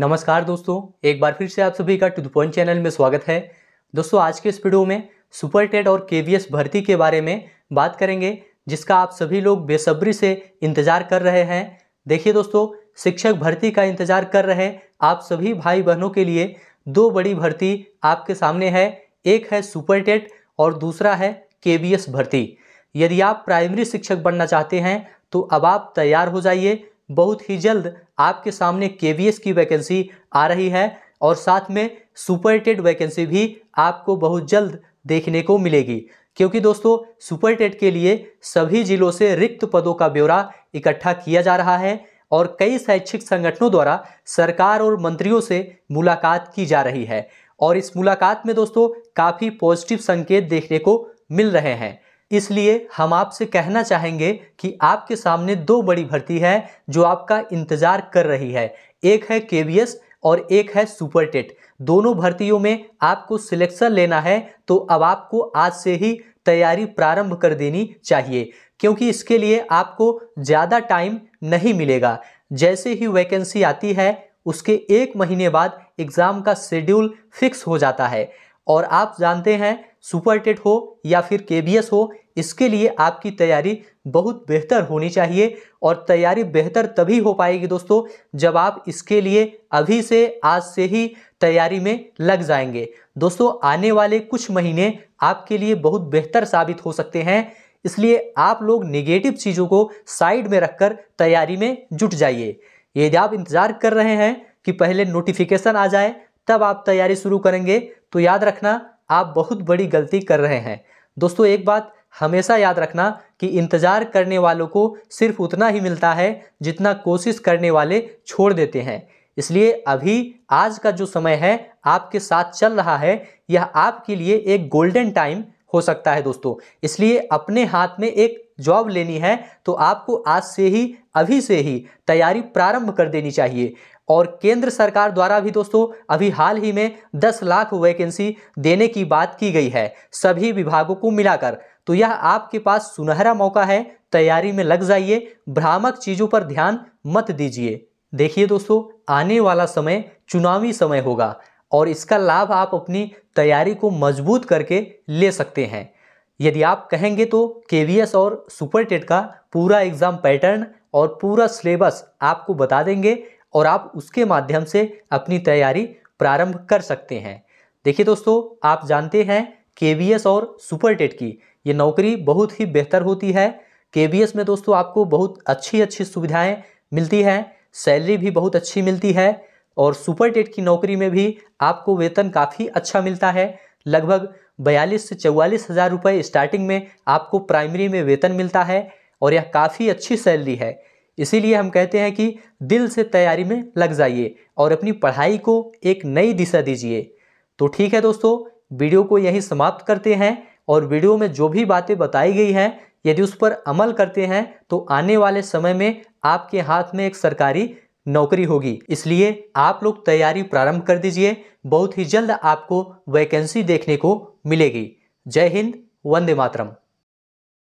नमस्कार दोस्तों एक बार फिर से आप सभी का टू द पॉइंट चैनल में स्वागत है दोस्तों आज के इस वीडियो में सुपर टेट और के भर्ती के बारे में बात करेंगे जिसका आप सभी लोग बेसब्री से इंतज़ार कर रहे हैं देखिए दोस्तों शिक्षक भर्ती का इंतज़ार कर रहे आप सभी भाई बहनों के लिए दो बड़ी भर्ती आपके सामने है एक है सुपर टेट और दूसरा है के भर्ती यदि आप प्राइमरी शिक्षक बनना चाहते हैं तो अब आप तैयार हो जाइए बहुत ही जल्द आपके सामने के की वैकेंसी आ रही है और साथ में सुपर वैकेंसी भी आपको बहुत जल्द देखने को मिलेगी क्योंकि दोस्तों सुपरटेड के लिए सभी जिलों से रिक्त पदों का ब्यौरा इकट्ठा किया जा रहा है और कई शैक्षिक संगठनों द्वारा सरकार और मंत्रियों से मुलाकात की जा रही है और इस मुलाकात में दोस्तों काफ़ी पॉजिटिव संकेत देखने को मिल रहे हैं इसलिए हम आपसे कहना चाहेंगे कि आपके सामने दो बड़ी भर्ती है जो आपका इंतज़ार कर रही है एक है के और एक है सुपर टेट दोनों भर्तियों में आपको सिलेक्शन लेना है तो अब आपको आज से ही तैयारी प्रारंभ कर देनी चाहिए क्योंकि इसके लिए आपको ज़्यादा टाइम नहीं मिलेगा जैसे ही वैकेंसी आती है उसके एक महीने बाद एग्ज़ाम का शेड्यूल फिक्स हो जाता है और आप जानते हैं सुपर टेट हो या फिर के हो इसके लिए आपकी तैयारी बहुत बेहतर होनी चाहिए और तैयारी बेहतर तभी हो पाएगी दोस्तों जब आप इसके लिए अभी से आज से ही तैयारी में लग जाएंगे दोस्तों आने वाले कुछ महीने आपके लिए बहुत बेहतर साबित हो सकते हैं इसलिए आप लोग निगेटिव चीज़ों को साइड में रखकर तैयारी में जुट जाइए यदि आप इंतज़ार कर रहे हैं कि पहले नोटिफिकेशन आ जाए तब आप तैयारी शुरू करेंगे तो याद रखना आप बहुत बड़ी गलती कर रहे हैं दोस्तों एक बात हमेशा याद रखना कि इंतज़ार करने वालों को सिर्फ उतना ही मिलता है जितना कोशिश करने वाले छोड़ देते हैं इसलिए अभी आज का जो समय है आपके साथ चल रहा है यह आपके लिए एक गोल्डन टाइम हो सकता है दोस्तों इसलिए अपने हाथ में एक जॉब लेनी है तो आपको आज से ही अभी से ही तैयारी प्रारंभ कर देनी चाहिए और केंद्र सरकार द्वारा भी दोस्तों अभी हाल ही में 10 लाख वैकेंसी देने की बात की गई है सभी विभागों को मिलाकर तो यह आपके पास सुनहरा मौका है तैयारी में लग जाइए भ्रामक चीज़ों पर ध्यान मत दीजिए देखिए दोस्तों आने वाला समय चुनावी समय होगा और इसका लाभ आप अपनी तैयारी को मजबूत करके ले सकते हैं यदि आप कहेंगे तो के और सुपर टेट का पूरा एग्ज़ाम पैटर्न और पूरा सिलेबस आपको बता देंगे और आप उसके माध्यम से अपनी तैयारी प्रारंभ कर सकते हैं देखिए दोस्तों आप जानते हैं के और सुपर टेट की ये नौकरी बहुत ही बेहतर होती है के में दोस्तों आपको बहुत अच्छी अच्छी सुविधाएं मिलती हैं सैलरी भी बहुत अच्छी मिलती है और सुपर टेट की नौकरी में भी आपको वेतन काफ़ी अच्छा मिलता है लगभग बयालीस से चौवालीस हज़ार रुपये स्टार्टिंग में आपको प्राइमरी में वेतन मिलता है और यह काफ़ी अच्छी सैलरी है इसीलिए हम कहते हैं कि दिल से तैयारी में लग जाइए और अपनी पढ़ाई को एक नई दिशा दीजिए तो ठीक है दोस्तों वीडियो को यहीं समाप्त करते हैं और वीडियो में जो भी बातें बताई गई हैं यदि उस पर अमल करते हैं तो आने वाले समय में आपके हाथ में एक सरकारी नौकरी होगी इसलिए आप लोग तैयारी प्रारंभ कर दीजिए बहुत ही जल्द आपको वैकेंसी देखने को मिलेगी जय हिंद वंदे मातरम